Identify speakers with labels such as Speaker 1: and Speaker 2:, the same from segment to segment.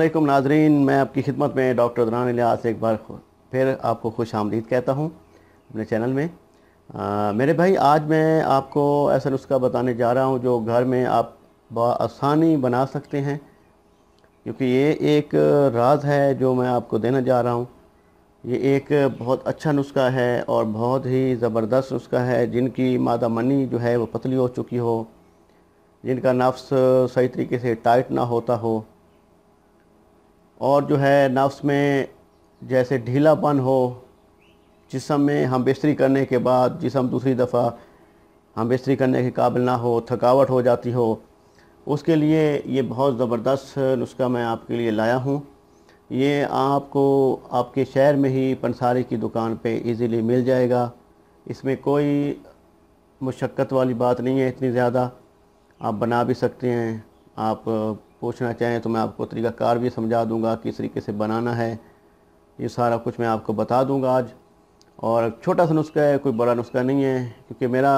Speaker 1: अल्लाम नाजरीन मैं आपकी खिदमत में डॉक्टर दरान लिहाज से एक बार फिर आपको खुश आमदीद कहता हूँ अपने चैनल में आ, मेरे भाई आज मैं आपको ऐसा नुस्खा बताने जा रहा हूँ जो घर में आप आसानी बना सकते हैं क्योंकि ये एक राज है जो मैं आपको देना जा रहा हूँ ये एक बहुत अच्छा नुस्खा है और बहुत ही ज़बरदस्त नुस्खा है जिनकी मादा मनी जो है वो पतली हो चुकी हो जिनका नफ्स सही तरीके से टाइट ना होता हो और जो है नफ़्स में जैसे ढीलापन हो जिसम में हम बिस्तरी करने के बाद जिसम दूसरी दफ़ा हम बिस्तरी करने के काबिल ना हो थकावट हो जाती हो उसके लिए ये बहुत ज़बरदस्त नुस्खा मैं आपके लिए लाया हूँ ये आपको आपके शहर में ही पंसारी की दुकान पे इजीली मिल जाएगा इसमें कोई मशक्क़त वाली बात नहीं है इतनी ज़्यादा आप बना भी सकते हैं आप पूछना चाहें तो मैं आपको तरीकाकार भी समझा दूंगा किस तरीके से बनाना है ये सारा कुछ मैं आपको बता दूंगा आज और छोटा सा नुस्खा है कोई बड़ा नुस्खा नहीं है क्योंकि मेरा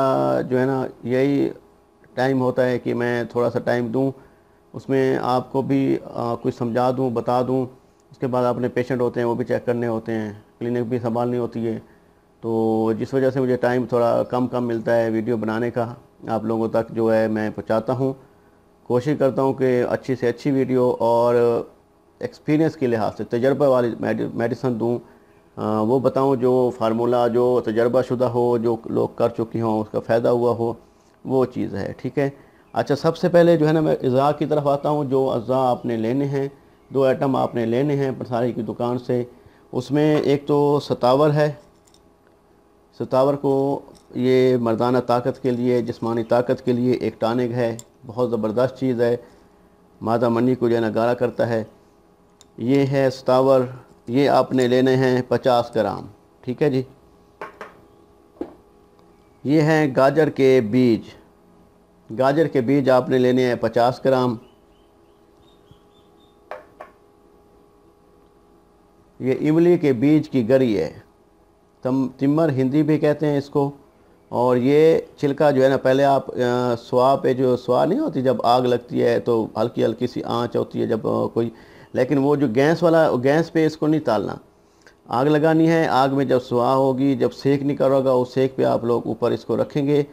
Speaker 1: जो है ना यही टाइम होता है कि मैं थोड़ा सा टाइम दूँ उसमें आपको भी आ, कुछ समझा दूँ बता दूँ उसके बाद अपने पेशेंट होते हैं वो भी चेक करने होते हैं क्लिनिक भी संभालनी होती है तो जिस वजह से मुझे टाइम थोड़ा कम कम मिलता है वीडियो बनाने का आप लोगों तक जो है मैं पहुँचाता हूँ कोशिश करता हूँ कि अच्छी से अच्छी वीडियो और एक्सपीरियंस के लिहाज से तजर्बा वाली मेडिसन दूँ वो बताऊँ जो फार्मूला जो तजर्बा शुदा हो जो लोग कर चुके हों उसका फ़ायदा हुआ हो वो चीज़ है ठीक है अच्छा सबसे पहले जो है ना मैं अज़ा की तरफ आता हूँ जो अज़ा आपने लेने हैं दो आइटम आपने लेने हैं पसारी की दुकान से उसमें एक तो सतावर है सतावर को ये मर्दाना ताकत के लिए जिसमानी ताकत के लिए एक टानिक है बहुत ज़बरदस्त चीज़ है माता मनी को जो है करता है ये है सतावर ये आपने लेने हैं पचास ग्राम ठीक है जी ये हैं गाजर के बीज गाजर के बीज आपने लेने हैं पचास ग्राम ये इमली के बीज की गरी है तम तिमर हिंदी भी कहते हैं इसको और ये छिलका जो है ना पहले आप स्वा पे जो स्वा नहीं होती जब आग लगती है तो हल्की हल्की सी आँच होती है जब कोई लेकिन वो जो गैस वाला गैस पे इसको नहीं तालना आग लगानी है आग में जब स्वा होगी जब सेक निकल होगा उस सेक पे आप लोग ऊपर इसको रखेंगे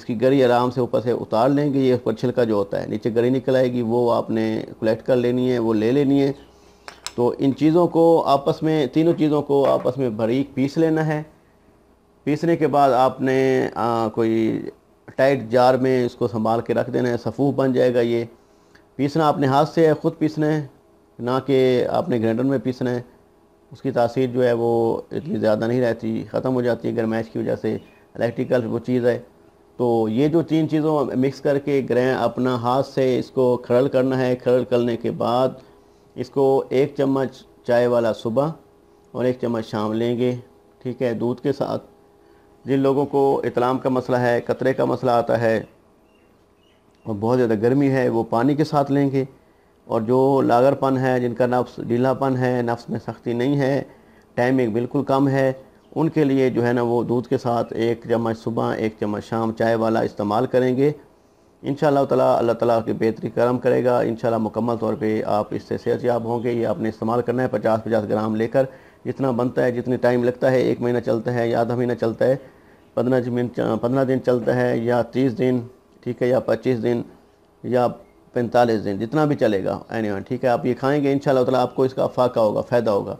Speaker 1: इसकी गरी आराम से ऊपर से उतार लेंगे ये ऊपर छिलका जो होता है नीचे गरी निकल आएगी वो आपने कलेक्ट कर लेनी है वो ले लेनी है तो इन चीज़ों को आपस में तीनों चीज़ों को आपस में भरीक पीस लेना है पीसने के बाद आपने आ, कोई टाइट जार में इसको संभाल के रख देना है सफ़ूफ बन जाएगा ये पीसना आपने हाथ से है ख़ुद पीसना है ना कि आपने ग्राइंडर में पीसना है उसकी तासीर जो है वो इतनी ज़्यादा नहीं रहती ख़त्म हो जाती है गर्माइश की वजह से इलेक्ट्रिकल वो चीज़ है तो ये जो तीन चीज़ों मिक्स करके ग्रह अपना हाथ से इसको खड़ल करना है खड़ल करने के बाद इसको एक चम्मच चाय वाला सुबह और एक चम्मच शाम लेंगे ठीक है दूध के साथ जिन लोगों को इतलाम का मसला है कतरे का मसला आता है और बहुत ज़्यादा गर्मी है वो पानी के साथ लेंगे और जो लागरपन है जिनका नफ्स ढीलापन है नफ्स में सख्ती नहीं है टाइमिंग बिल्कुल कम है उनके लिए जो है ना वो दूध के साथ एक चम्मच सुबह एक चम्मच शाम चाय वाला इस्तेमाल करेंगे इन ताला अल्लाह ताला की बेहतरी करम करेगा इन मुकम्मल तौर पे आप इससे सेहतयाब होंगे ये आपने इस्तेमाल करना है पचास पचास ग्राम लेकर जितना बनता है जितने टाइम लगता है एक महीना चलता है या आधा महीना चलता है पंद्रह मिनट पंद्रह दिन चलता है या तीस दिन ठीक है या पच्चीस दिन या पैंतालीस दिन जितना भी चलेगा एनी anyway, ठीक है आप ये खाएंगे इन तला आपको इसका फाका होगा फ़ायदा होगा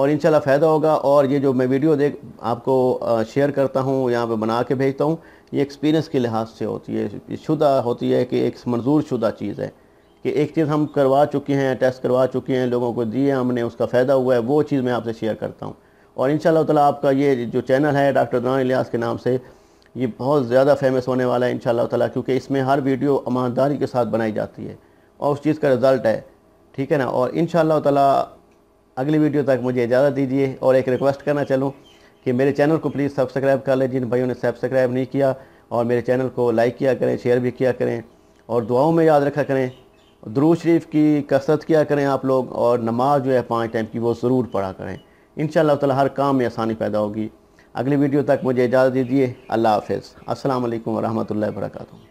Speaker 1: और इन फ़ायदा होगा और ये जो मैं वीडियो देख आपको शेयर करता हूँ यहाँ पर बना के भेजता हूँ ये एक्सपीरियंस के लिहाज से होती है शुदा होती है कि एक मंजूर शुदा चीज़ है कि एक चीज़ हम करवा चुके हैं टेस्ट करवा चुके हैं लोगों को दिए हमने उसका फ़ायदा हुआ है वो चीज़ मैं आपसे शेयर करता हूँ और इन ताला आपका ये जो चैनल है डॉक्टर दुरान इलियास के नाम से ये बहुत ज़्यादा फेमस होने वाला है इन ताला क्योंकि इसमें हर वीडियो ईमानदारी के साथ बनाई जाती है और उस चीज़ का रिज़ल्ट है ठीक है ना और इन ताला अगली वीडियो तक मुझे इजाज़त दीजिए और एक रिक्वेस्ट करना चलूँ कि मेरे चैनल को प्लीज़ सब्सक्राइब कर लें जिन भाइयों ने सब्सक्राइब नहीं किया और मेरे चैनल को लाइक किया करें शेयर भी किया करें और दुआओं में याद रखा करें दरू शरीफ की कसरत किया करें आप लोग और नमाज जो है पाँच टाइम की वो ज़रूर पढ़ा करें इन ताला हर काम में आसानी पैदा होगी अगली वीडियो तक मुझे इजाज़त दीजिए अल्लाह हाफ़ असल वरहमल वर्का